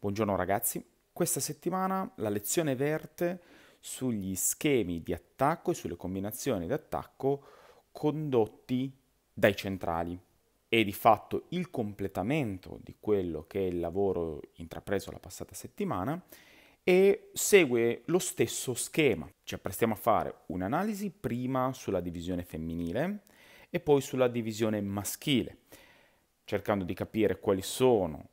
Buongiorno ragazzi, questa settimana la lezione verte sugli schemi di attacco e sulle combinazioni di attacco condotti dai centrali e di fatto il completamento di quello che è il lavoro intrapreso la passata settimana e segue lo stesso schema. Ci apprestiamo a fare un'analisi prima sulla divisione femminile e poi sulla divisione maschile, cercando di capire quali sono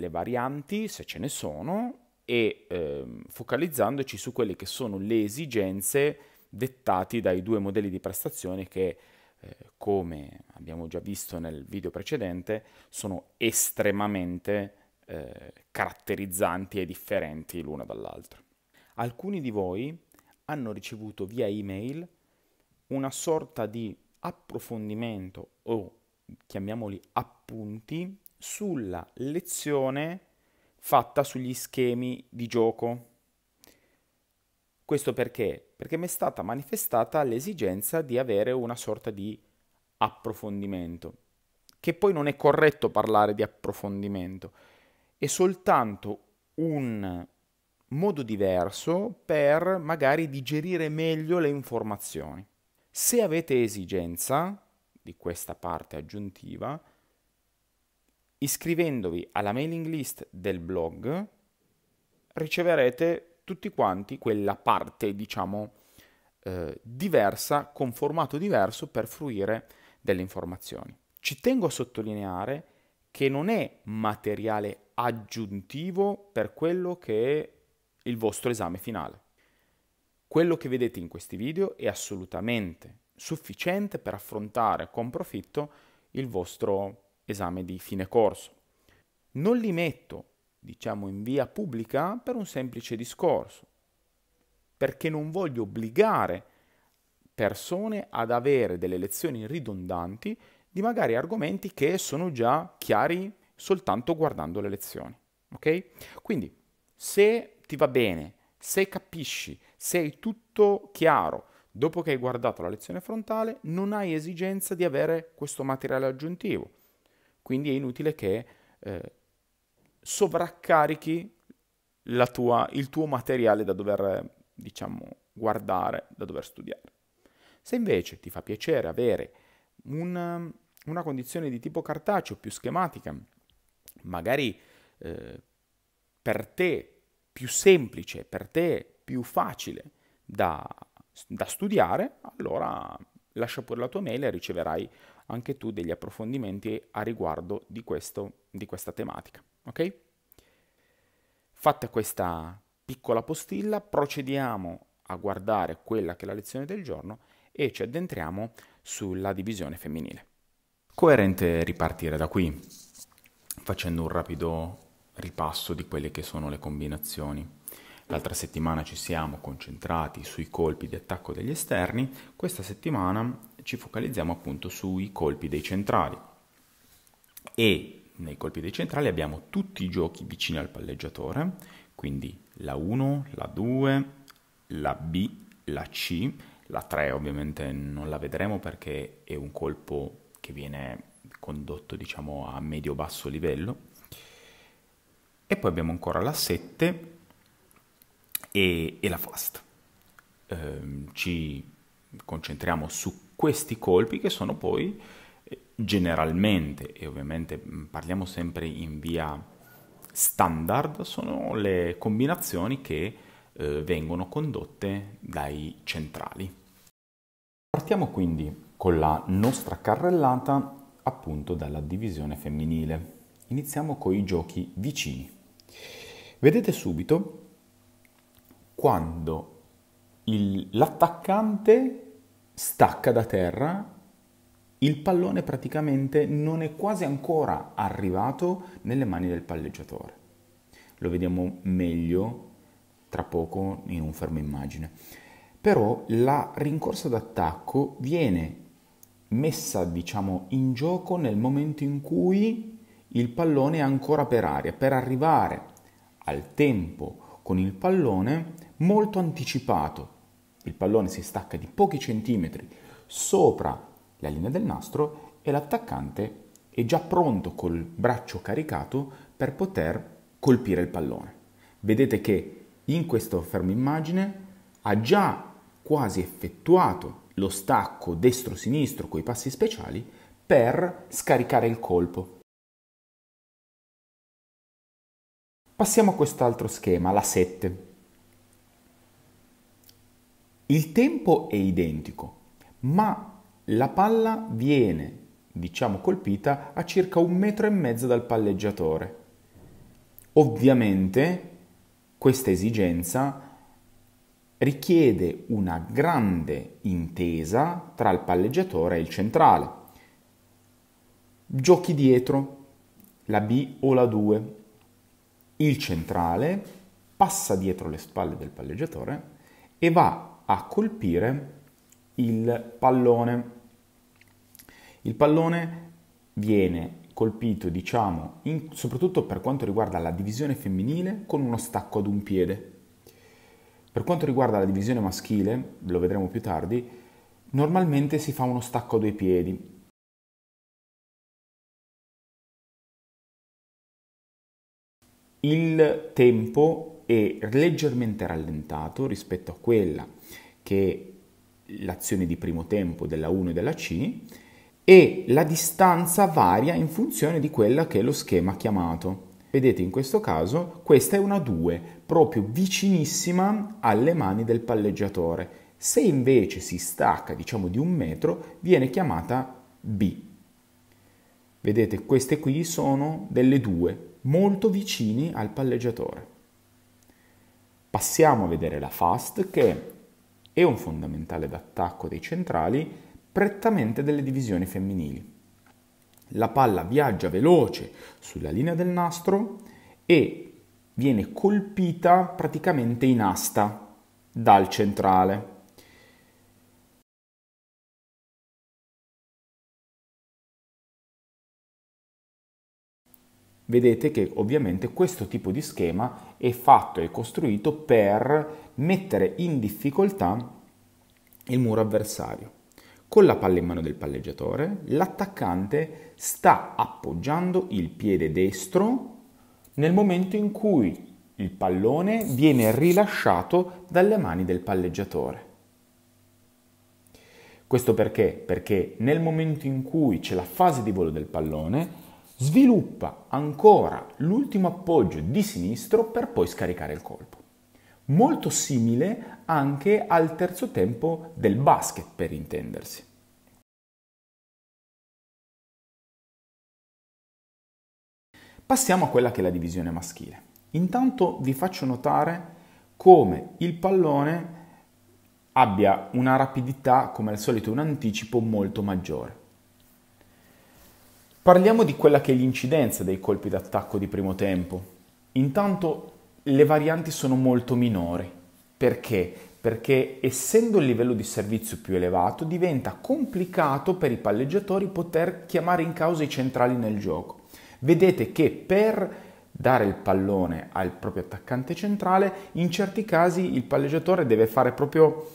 le varianti, se ce ne sono, e ehm, focalizzandoci su quelle che sono le esigenze dettate dai due modelli di prestazione che, eh, come abbiamo già visto nel video precedente, sono estremamente eh, caratterizzanti e differenti l'una dall'altra. Alcuni di voi hanno ricevuto via email una sorta di approfondimento o chiamiamoli appunti sulla lezione fatta sugli schemi di gioco. Questo perché? Perché mi è stata manifestata l'esigenza di avere una sorta di approfondimento, che poi non è corretto parlare di approfondimento, è soltanto un modo diverso per magari digerire meglio le informazioni. Se avete esigenza di questa parte aggiuntiva, iscrivendovi alla mailing list del blog riceverete tutti quanti quella parte, diciamo, eh, diversa, con formato diverso per fruire delle informazioni. Ci tengo a sottolineare che non è materiale aggiuntivo per quello che è il vostro esame finale. Quello che vedete in questi video è assolutamente sufficiente per affrontare con profitto il vostro esame di fine corso. Non li metto, diciamo, in via pubblica per un semplice discorso, perché non voglio obbligare persone ad avere delle lezioni ridondanti di magari argomenti che sono già chiari soltanto guardando le lezioni. Ok? Quindi, se ti va bene, se capisci, se hai tutto chiaro, dopo che hai guardato la lezione frontale, non hai esigenza di avere questo materiale aggiuntivo. Quindi è inutile che eh, sovraccarichi tua, il tuo materiale da dover, diciamo, guardare, da dover studiare. Se invece ti fa piacere avere un, una condizione di tipo cartaceo più schematica, magari eh, per te più semplice, per te più facile da, da studiare, allora lascia pure la tua mail e riceverai anche tu degli approfondimenti a riguardo di, questo, di questa tematica. Ok? Fatta questa piccola postilla, procediamo a guardare quella che è la lezione del giorno e ci addentriamo sulla divisione femminile. Coerente ripartire da qui, facendo un rapido ripasso di quelle che sono le combinazioni. L'altra settimana ci siamo concentrati sui colpi di attacco degli esterni, questa settimana ci focalizziamo appunto sui colpi dei centrali. E nei colpi dei centrali abbiamo tutti i giochi vicini al palleggiatore, quindi la 1, la 2, la B, la C, la 3 ovviamente non la vedremo perché è un colpo che viene condotto diciamo a medio-basso livello. E poi abbiamo ancora la 7 e, e la fast. Eh, ci concentriamo su questi colpi che sono poi eh, generalmente, e ovviamente mm, parliamo sempre in via standard, sono le combinazioni che eh, vengono condotte dai centrali. Partiamo quindi con la nostra carrellata appunto dalla divisione femminile. Iniziamo con i giochi vicini. Vedete subito quando il, l'attaccante stacca da terra, il pallone praticamente non è quasi ancora arrivato nelle mani del palleggiatore. Lo vediamo meglio tra poco in un fermo immagine. Però la rincorsa d'attacco viene messa, diciamo, in gioco nel momento in cui il pallone è ancora per aria, per arrivare al tempo con il pallone molto anticipato. Il pallone si stacca di pochi centimetri sopra la linea del nastro e l'attaccante è già pronto col braccio caricato per poter colpire il pallone. Vedete che in questo fermo immagine ha già quasi effettuato lo stacco destro-sinistro con i passi speciali per scaricare il colpo Passiamo a quest'altro schema, la 7. Il tempo è identico, ma la palla viene, diciamo, colpita a circa un metro e mezzo dal palleggiatore. Ovviamente questa esigenza richiede una grande intesa tra il palleggiatore e il centrale. Giochi dietro, la B o la 2, il centrale passa dietro le spalle del palleggiatore e va a colpire il pallone. Il pallone viene colpito, diciamo, in, soprattutto per quanto riguarda la divisione femminile, con uno stacco ad un piede. Per quanto riguarda la divisione maschile, lo vedremo più tardi, normalmente si fa uno stacco a due piedi, il tempo è leggermente rallentato rispetto a quella che è l'azione di primo tempo della 1 e della C e la distanza varia in funzione di quella che è lo schema chiamato. Vedete in questo caso questa è una 2, proprio vicinissima alle mani del palleggiatore. Se invece si stacca diciamo di un metro viene chiamata B. Vedete queste qui sono delle 2, molto vicini al palleggiatore. Passiamo a vedere la FAST che è un fondamentale d'attacco dei centrali prettamente delle divisioni femminili. La palla viaggia veloce sulla linea del nastro e viene colpita praticamente in asta dal centrale. vedete che ovviamente questo tipo di schema è fatto e costruito per mettere in difficoltà il muro avversario. Con la palla in mano del palleggiatore, l'attaccante sta appoggiando il piede destro nel momento in cui il pallone viene rilasciato dalle mani del palleggiatore. Questo perché? Perché nel momento in cui c'è la fase di volo del pallone, Sviluppa ancora l'ultimo appoggio di sinistro per poi scaricare il colpo. Molto simile anche al terzo tempo del basket, per intendersi. Passiamo a quella che è la divisione maschile. Intanto vi faccio notare come il pallone abbia una rapidità, come al solito un anticipo, molto maggiore. Parliamo di quella che è l'incidenza dei colpi d'attacco di primo tempo. Intanto le varianti sono molto minori. Perché? Perché essendo il livello di servizio più elevato diventa complicato per i palleggiatori poter chiamare in causa i centrali nel gioco. Vedete che per dare il pallone al proprio attaccante centrale, in certi casi il palleggiatore deve fare proprio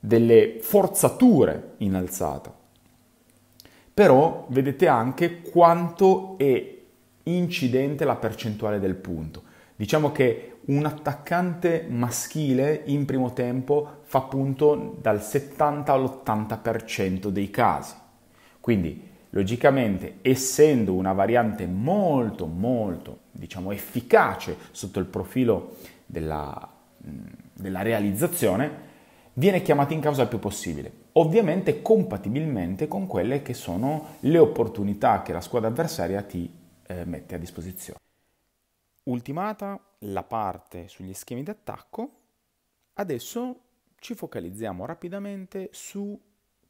delle forzature in alzata però vedete anche quanto è incidente la percentuale del punto. Diciamo che un attaccante maschile in primo tempo fa punto dal 70 all'80% dei casi. Quindi, logicamente, essendo una variante molto molto, diciamo, efficace sotto il profilo della, della realizzazione, viene chiamata in causa il più possibile ovviamente compatibilmente con quelle che sono le opportunità che la squadra avversaria ti eh, mette a disposizione. Ultimata la parte sugli schemi d'attacco, adesso ci focalizziamo rapidamente su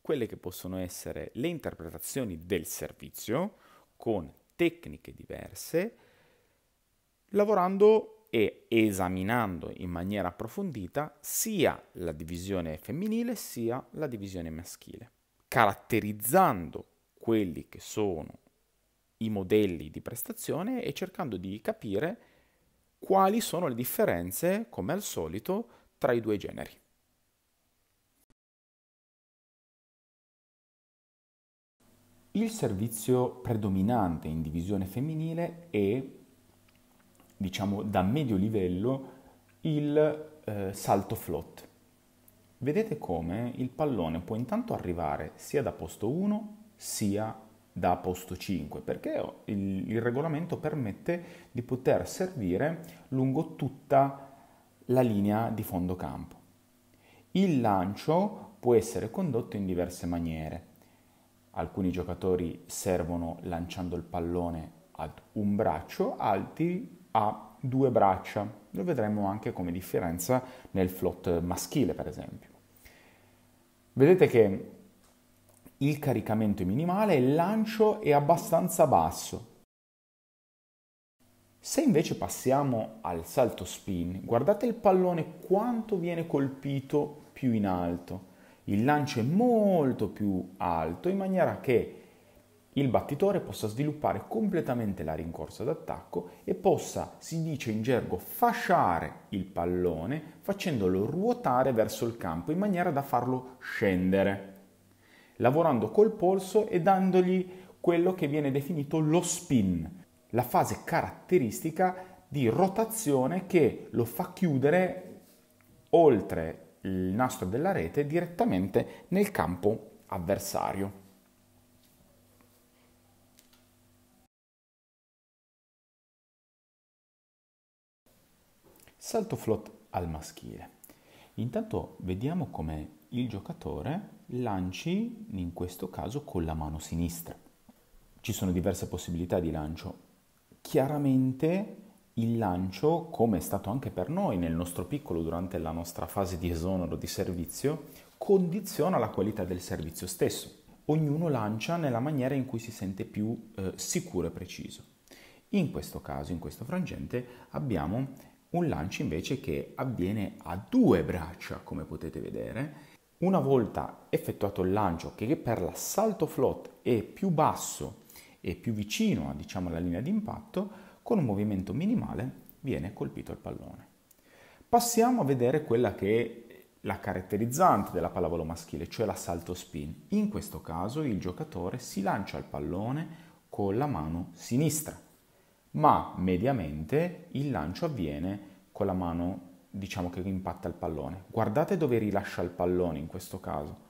quelle che possono essere le interpretazioni del servizio con tecniche diverse, lavorando e esaminando in maniera approfondita sia la divisione femminile sia la divisione maschile, caratterizzando quelli che sono i modelli di prestazione e cercando di capire quali sono le differenze, come al solito, tra i due generi. Il servizio predominante in divisione femminile è diciamo da medio livello, il eh, salto float. Vedete come il pallone può intanto arrivare sia da posto 1 sia da posto 5 perché il, il regolamento permette di poter servire lungo tutta la linea di fondo campo. Il lancio può essere condotto in diverse maniere. Alcuni giocatori servono lanciando il pallone ad un braccio, altri ha due braccia. Lo vedremo anche come differenza nel float maschile, per esempio. Vedete che il caricamento è minimale e il lancio è abbastanza basso. Se invece passiamo al salto spin, guardate il pallone quanto viene colpito più in alto. Il lancio è molto più alto in maniera che il battitore possa sviluppare completamente la rincorsa d'attacco e possa, si dice in gergo, fasciare il pallone facendolo ruotare verso il campo in maniera da farlo scendere, lavorando col polso e dandogli quello che viene definito lo spin, la fase caratteristica di rotazione che lo fa chiudere oltre il nastro della rete direttamente nel campo avversario. Salto float al maschile. Intanto vediamo come il giocatore lanci, in questo caso, con la mano sinistra. Ci sono diverse possibilità di lancio. Chiaramente il lancio, come è stato anche per noi nel nostro piccolo durante la nostra fase di esonero di servizio, condiziona la qualità del servizio stesso. Ognuno lancia nella maniera in cui si sente più eh, sicuro e preciso. In questo caso, in questo frangente, abbiamo un lancio invece che avviene a due braccia, come potete vedere. Una volta effettuato il lancio, che per l'assalto float è più basso e più vicino diciamo, alla linea di impatto, con un movimento minimale viene colpito il pallone. Passiamo a vedere quella che è la caratterizzante della pallavolo maschile, cioè l'assalto spin. In questo caso il giocatore si lancia il pallone con la mano sinistra ma mediamente il lancio avviene con la mano diciamo che impatta il pallone. Guardate dove rilascia il pallone in questo caso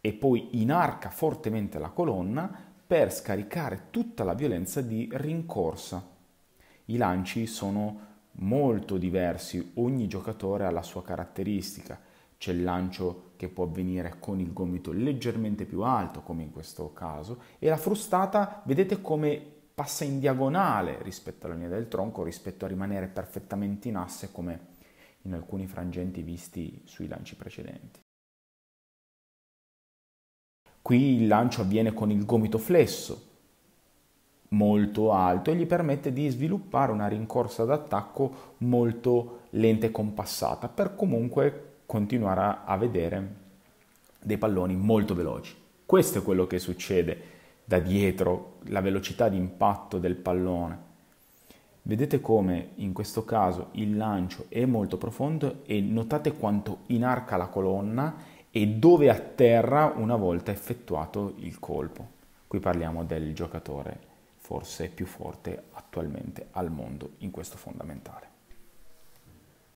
e poi inarca fortemente la colonna per scaricare tutta la violenza di rincorsa. I lanci sono molto diversi, ogni giocatore ha la sua caratteristica. C'è il lancio che può avvenire con il gomito leggermente più alto, come in questo caso, e la frustata, vedete come passa in diagonale rispetto alla linea del tronco, rispetto a rimanere perfettamente in asse come in alcuni frangenti visti sui lanci precedenti. Qui il lancio avviene con il gomito flesso, molto alto, e gli permette di sviluppare una rincorsa d'attacco molto lenta e compassata, per comunque continuare a vedere dei palloni molto veloci. Questo è quello che succede da dietro la velocità di impatto del pallone. Vedete come in questo caso il lancio è molto profondo e notate quanto inarca la colonna e dove atterra una volta effettuato il colpo. Qui parliamo del giocatore forse più forte attualmente al mondo in questo fondamentale.